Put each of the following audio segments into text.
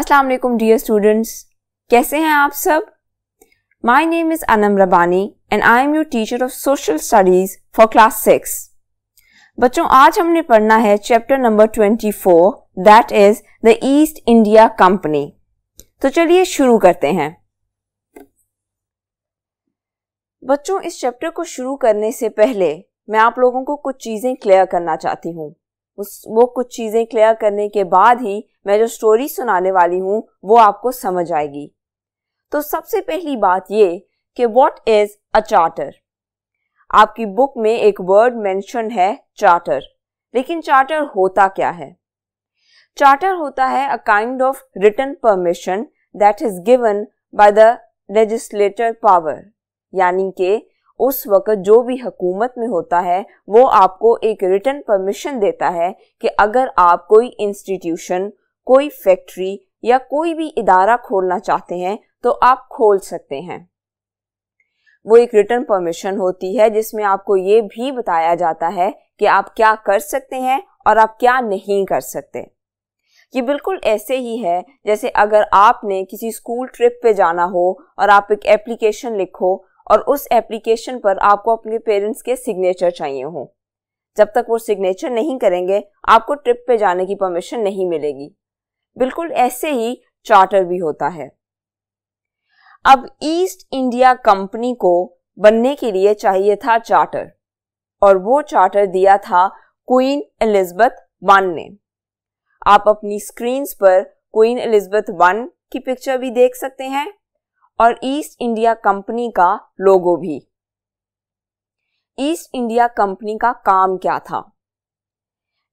अस्सलाम वालेकुम dear students कैसे हैं आप सब my name is Anam Rabbani and I am your teacher of social studies for class six बच्चों आज हमने पढ़ना है chapter number twenty four that is the East India Company तो चलिए शुरू करते हैं बच्चों इस चैप्टर को शुरू करने से पहले मैं आप लोगों को कुछ चीज़ें क्लियर करना चाहती हूँ वो कुछ चीज़ें क्लियर करने के बाद ही मैं जो स्टोरी सुनाने वाली हूँ वो आपको समझ आएगी तो सबसे पहली बात ये कि वॉट इज अ चार्टर आपकी बुक में एक वर्ड मेंशन है चार्टर लेकिन चार्टर होता क्या है चार्टर होता है a kind of written permission that is given by the legislature power यानी के उस वक्त जो भी हकूमत में होता है वो आपको एक रिटर्न परमिशन देता है कि अगर आप कोई इंस्टीट्यूशन कोई फैक्ट्री या कोई भी इदारा खोलना चाहते हैं तो आप खोल सकते हैं वो एक रिटर्न परमिशन होती है जिसमें आपको ये भी बताया जाता है कि आप क्या कर सकते हैं और आप क्या नहीं कर सकते ये बिल्कुल ऐसे ही है जैसे अगर आपने किसी स्कूल ट्रिप पे जाना हो और आप एक एप्लीकेशन लिखो और उस एप्लीकेशन पर आपको अपने पेरेंट्स के सिग्नेचर चाहिए हो जब तक वो सिग्नेचर नहीं करेंगे आपको ट्रिप पे जाने की परमिशन नहीं मिलेगी बिल्कुल ऐसे ही चार्टर भी होता है अब ईस्ट इंडिया कंपनी को बनने के लिए चाहिए था चार्टर और वो चार्टर दिया था क्वीन एलिजबेथ वन ने आप अपनी स्क्रीन पर क्वीन एलिजबेथ वन की पिक्चर भी देख सकते हैं और ईस्ट इंडिया कंपनी का लोगो भी ईस्ट इंडिया कंपनी का काम क्या था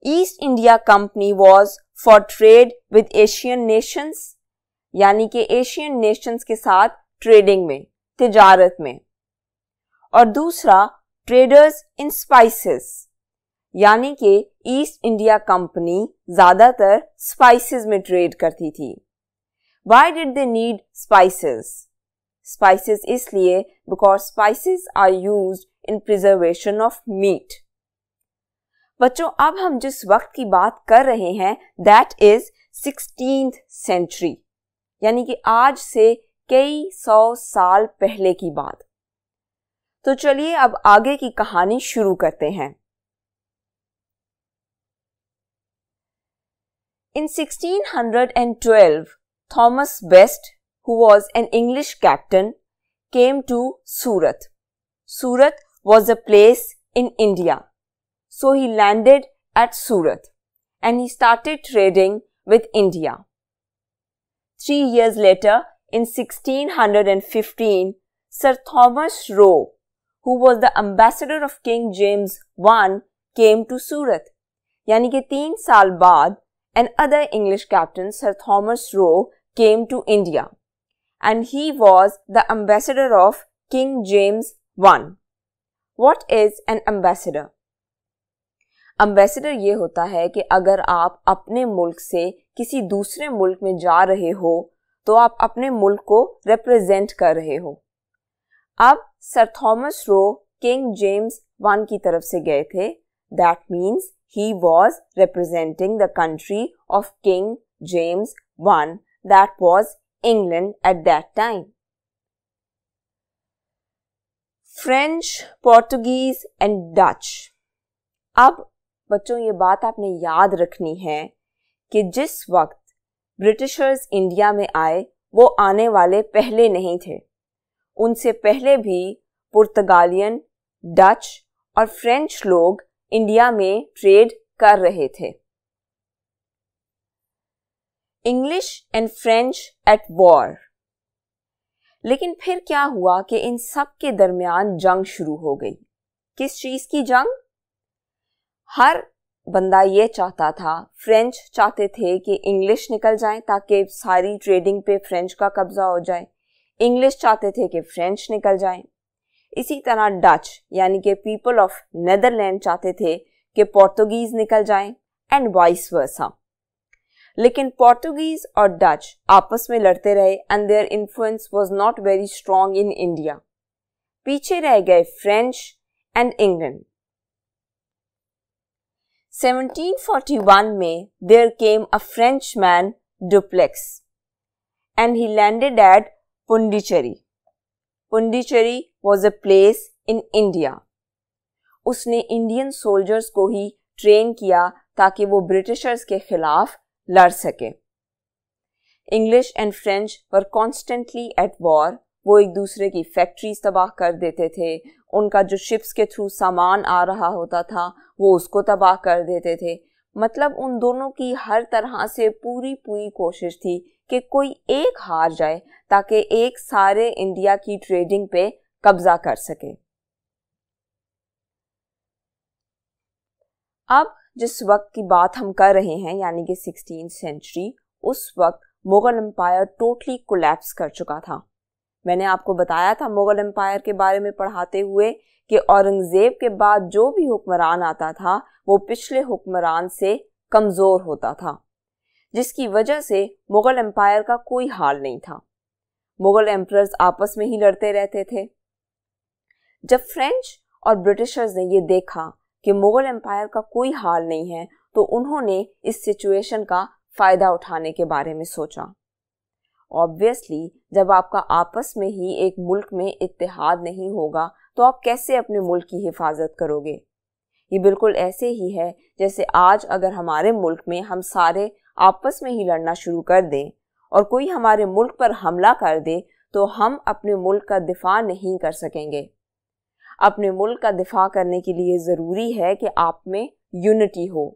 East India Company was for trade with Asian nations यानी कि एशियन नेशंस के साथ ट्रेडिंग में तिजारत में और दूसरा ट्रेडर्स इन स्पाइसेस यानी कि ईस्ट इंडिया कंपनी ज्यादातर स्पाइसेस में ट्रेड करती थी why did they need spices spices इसलिए because spices are used in preservation of meat बच्चों अब हम जिस वक्त की बात कर रहे हैं दैट इज सिक्सटीन सेंचुरी यानी कि आज से कई सौ साल पहले की बात तो चलिए अब आगे की कहानी शुरू करते हैं in 1612, Thomas Best who was an English captain came to Surat Surat was a place in India So he landed at Surat and he started trading with India. Three years later, in 1615, Sir Thomas Roe, who was the ambassador of King James I, came to Surat. यानी कि तीन साल बाद another English captain Sir Thomas Roe came to India and he was the ambassador of King James one what is ambassador ये होता है कि अगर आप अपने मुल्क से किसी दूसरे मुल्क में जा रहे हो तो आप अपने मुल्क को रिप्रेजेंट कर रहे हो अब Sir Thomas Roe King James one की तरफ से गए थे that means he was representing the country of King James one that was England at that time French Portuguese and Dutch अब बच्चों ये बात आपने याद रखनी है कि जिस वक्त ब्रिटिशर्स इंडिया में आए वो आने वाले पहले नहीं थे उनसे पहले भी पुर्तगालियन डच और फ्रेंच लोग इंडिया में ट्रेड कर रहे थे English and French at war लेकिन फिर क्या हुआ कि इन सब के दरमियान जंग शुरू हो गई किस चीज की जंग हर बंदा ये चाहता था फ्रेंच चाहते थे कि इंग्लिश निकल जाए ताकि सारी ट्रेडिंग पे फ्रेंच का कब्ज़ा हो जाए इंग्लिश चाहते थे कि फ्रेंच निकल जाए इसी तरह डच यानी कि पीपल ऑफ नदरलैंड चाहते थे कि पोर्तुगीज़ निकल जाए एंड वाइस वर्सा लेकिन पोर्तुगीज और डच आपस में लड़ते रहे and their influence was not very strong in India पीछे रह गए फ्रेंच एंड इंग्लैंड 1741 में there came a French man Dupleix and he landed at Pondicherry Pondicherry was a place in India उसने इंडियन सोल्जर्स को ही ट्रेन किया ताकि वो ब्रिटिशर्स के खिलाफ लड़ सके English and French were constantly at war वो एक दूसरे की फैक्ट्रीज तबाह कर देते थे उनका जो शिप्स के थ्रू सामान आ रहा होता था वो उसको तबाह कर देते थे मतलब उन दोनों की हर तरह से पूरी पूरी कोशिश थी कि कोई एक हार जाए ताकि एक सारे इंडिया की ट्रेडिंग पे कब्जा कर सके अब जिस वक्त की बात हम कर रहे हैं यानी कि सिक्सटीन सेंचुरी उस वक्त मुगल एम्पायर टोटली कोलैप्स कर चुका था मैंने आपको बताया था मुग़ल एम्पायर के बारे में पढ़ाते हुए कि औरंगज़ेब के बाद जो भी हुक्मरान आता था वो पिछले हुक्मरान से कमज़ोर होता था जिसकी वजह से मुग़ल एम्पायर का कोई हाल नहीं था मुग़ल एम्प्रस आपस में ही लड़ते रहते थे जब फ्रेंच और ब्रिटिशर्स ने ये देखा कि मुग़ल एम्पायर का कोई हाल नहीं है तो उन्होंने इस सिचुएशन का फ़ायदा उठाने के बारे में सोचा ऑब्वियसली जब आपका आपस में ही एक मुल्क में इतिहाद नहीं होगा तो आप कैसे अपने मुल्क की हिफाजत करोगे ये बिल्कुल ऐसे ही है जैसे आज अगर हमारे मुल्क में हम सारे आपस में ही लड़ना शुरू कर दें और कोई हमारे मुल्क पर हमला कर दे तो हम अपने मुल्क का दिफा नहीं कर सकेंगे अपने मुल्क का दिफा करने के लिए ज़रूरी है कि आप में यूनिटी हो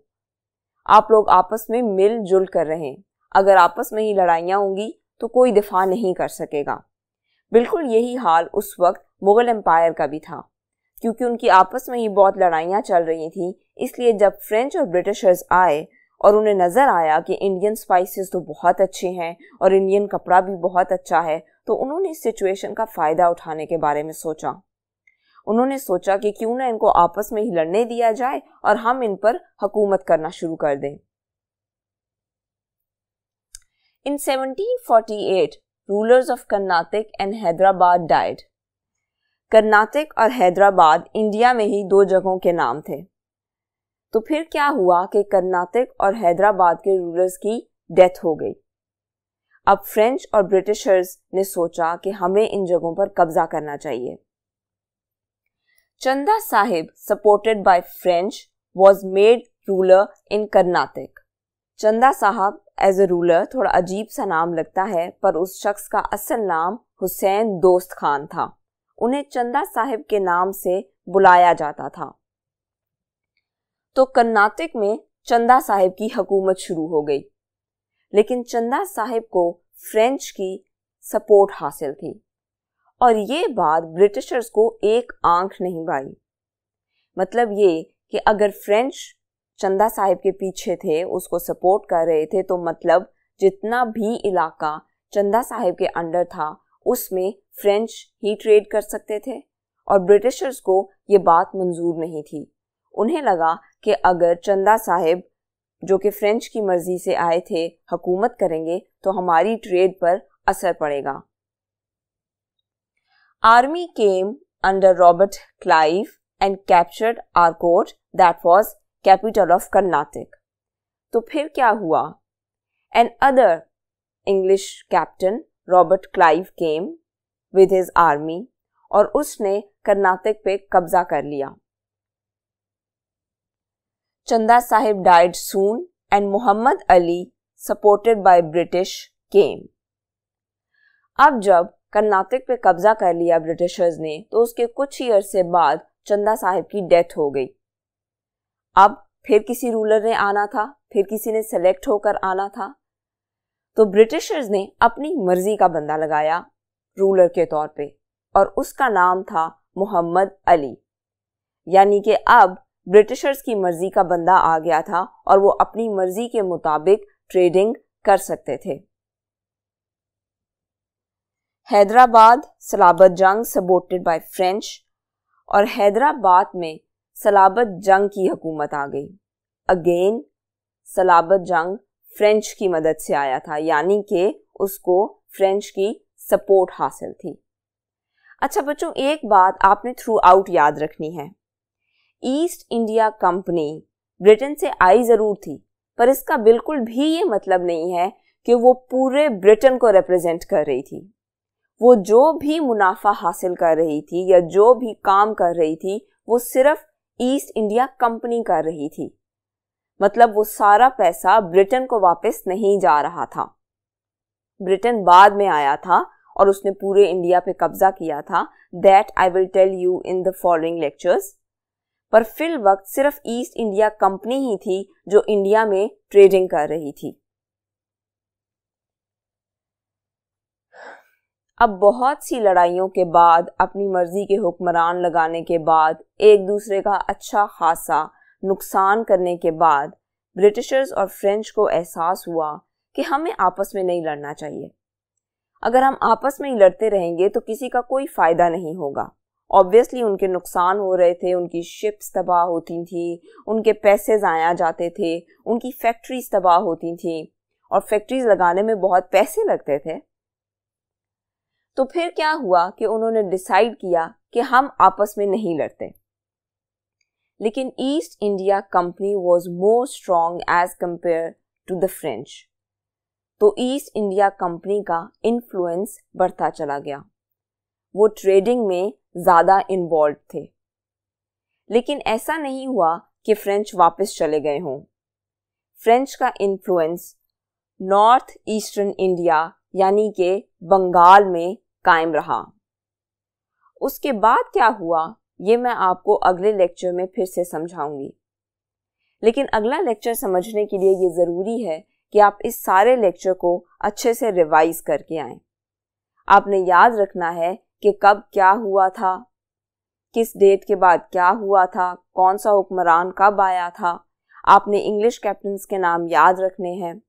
आप लोग आपस में मिलजुल कर रहे हैं अगर आपस में ही लड़ाइयाँ होंगी तो कोई दिफा नहीं कर सकेगा बिल्कुल यही हाल उस वक्त मुग़ल एम्पायर का भी था क्योंकि उनकी आपस में ही बहुत लड़ाइयाँ चल रही थीं इसलिए जब फ्रेंच और ब्रिटिशर्स आए और उन्हें नज़र आया कि इंडियन स्पाइसेस तो बहुत अच्छे हैं और इंडियन कपड़ा भी बहुत अच्छा है तो उन्होंने इस सिचुएशन का फ़ायदा उठाने के बारे में सोचा उन्होंने सोचा कि क्यों ना इनको आपस में ही लड़ने दिया जाए और हम इन पर हकूमत करना शुरू कर दें In 1748, rulers of Carnatic and Hyderabad died. Karnataka और हैदराबाद इंडिया में ही दो जगहों के नाम थे तो फिर क्या हुआ कि कर्नाटक और हैदराबाद के रूलर्स की डेथ हो गई अब फ्रेंच और ब्रिटिशर्स ने सोचा कि हमें इन जगहों पर कब्जा करना चाहिए Chanda Sahib supported by French was made ruler in Karnataka Chanda Sahib as a ruler थोड़ा अजीब सा नाम लगता है पर उस शख्स का असल नाम हुसैन दोस्त खान था उन्हें चंदा साहब के नाम से बुलाया जाता था तो कर्नाटक में चंदा साहब की हकूमत शुरू हो गई लेकिन चंदा साहब को फ्रेंच की सपोर्ट हासिल थी और ये बात ब्रिटिशर्स को एक आंख नहीं भाई मतलब ये कि अगर फ्रेंच चंदा साहिब के पीछे थे उसको सपोर्ट कर रहे थे तो मतलब जितना भी इलाका चंदा साहिब के अंडर था उसमें फ्रेंच ही ट्रेड कर सकते थे और ब्रिटिशर्स को ये बात मंजूर नहीं थी उन्हें लगा कि अगर चंदा साहिब जो कि फ्रेंच की मर्ज़ी से आए थे हकूमत करेंगे तो हमारी ट्रेड पर असर पड़ेगा army came under Robert Clive and captured Arcot that was capital of Karnataka तो फिर क्या हुआ another English captain Robert Clive came with his army और उसने कर्नाटक पे कब्जा कर लिया Chanda Sahib died soon and Mohammad Ali supported by British came अब जब कर्नाटक पे कब्जा कर लिया ब्रिटिशर्स ने तो उसके कुछ ईयर से बाद चंदा साहिब की डेथ हो गई अब फिर किसी रूलर ने आना था फिर किसी ने सेलेक्ट होकर आना था तो ब्रिटिशर्स ने अपनी मर्जी का बंदा लगाया रूलर के तौर पे और उसका नाम था मोहम्मद अली यानी कि अब ब्रिटिशर्स की मर्जी का बंदा आ गया था और वो अपनी मर्जी के मुताबिक ट्रेडिंग कर सकते थे हैदराबाद सलाबत जंग सपोर्टेड बाय फ्रेंच और हैदराबाद में सलाबत जंग की हुकूमत आ गई अगेन सलाबत जंग फ्रेंच की मदद से आया था यानी कि उसको फ्रेंच की सपोर्ट हासिल थी अच्छा बच्चों एक बात आपने थ्रू आउट याद रखनी है ईस्ट इंडिया कंपनी ब्रिटेन से आई ज़रूर थी पर इसका बिल्कुल भी ये मतलब नहीं है कि वो पूरे ब्रिटेन को रिप्रेजेंट कर रही थी वो जो भी मुनाफा हासिल कर रही थी या जो भी काम कर रही थी वो सिर्फ ईस्ट इंडिया कंपनी कर रही थी मतलब वो सारा पैसा ब्रिटेन को वापस नहीं जा रहा था ब्रिटेन बाद में आया था और उसने पूरे इंडिया पे कब्जा किया था that I will tell you in the following lectures पर फिल वक्त सिर्फ ईस्ट इंडिया कंपनी ही थी जो इंडिया में ट्रेडिंग कर रही थी अब बहुत सी लड़ाइयों के बाद अपनी मर्ज़ी के हुक्मरान लगाने के बाद एक दूसरे का अच्छा खासा नुकसान करने के बाद ब्रिटिशर्स और फ्रेंच को एहसास हुआ कि हमें आपस में नहीं लड़ना चाहिए अगर हम आपस में ही लड़ते रहेंगे तो किसी का कोई फ़ायदा नहीं होगा ऑब्वियसली उनके नुकसान हो रहे थे उनकी शिप्स तबाह होती थी उनके पैसे ज़ाया जाते थे उनकी फैक्ट्रीज तबाह होती थी और फैक्ट्रीज लगाने में बहुत पैसे लगते थे तो फिर क्या हुआ कि उन्होंने डिसाइड किया कि हम आपस में नहीं लड़ते लेकिन East India Company was more strong as compare to the French तो ईस्ट इंडिया कंपनी का इन्फ्लुएंस बढ़ता चला गया वो ट्रेडिंग में ज़्यादा इन्वॉल्व थे लेकिन ऐसा नहीं हुआ कि फ्रेंच वापस चले गए हों फ्रेंच का इन्फ्लुएंस नॉर्थ ईस्टर्न इंडिया यानी कि बंगाल में कायम रहा उसके बाद क्या हुआ ये मैं आपको अगले लेक्चर में फिर से समझाऊंगी लेकिन अगला लेक्चर समझने के लिए ये ज़रूरी है कि आप इस सारे लेक्चर को अच्छे से रिवाइज करके आए आपने याद रखना है कि कब क्या हुआ था किस डेट के बाद क्या हुआ था कौन सा हुक्मरान कब आया था आपने इंग्लिश कैप्टन के नाम याद रखने हैं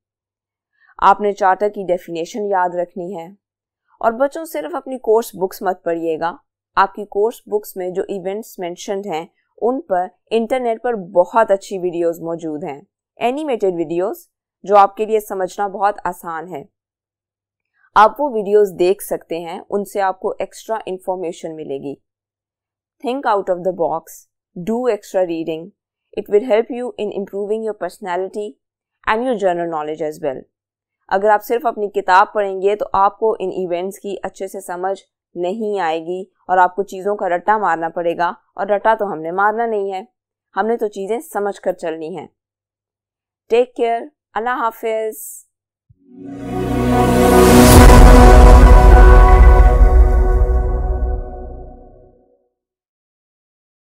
आपने चार्टर की डेफिनेशन याद रखनी है और बच्चों सिर्फ अपनी कोर्स बुक्स मत पढ़िएगा आपकी कोर्स बुक्स में जो इवेंट्स मैंशनड हैं उन पर इंटरनेट पर बहुत अच्छी वीडियोस मौजूद हैं एनिमेटेड वीडियोस जो आपके लिए समझना बहुत आसान है आप वो वीडियोस देख सकते हैं उनसे आपको एक्स्ट्रा इन्फॉर्मेशन मिलेगी think out of the box do extra reading it will help you in improving your personality and your general knowledge as well अगर आप सिर्फ अपनी किताब पढ़ेंगे तो आपको इन इवेंट्स की अच्छे से समझ नहीं आएगी और आपको चीज़ों का रट्टा मारना पड़ेगा और रट्टा तो हमने मारना नहीं है हमने तो चीज़ें समझ कर चलनी है टेक केयर अल्लाह हाफिज़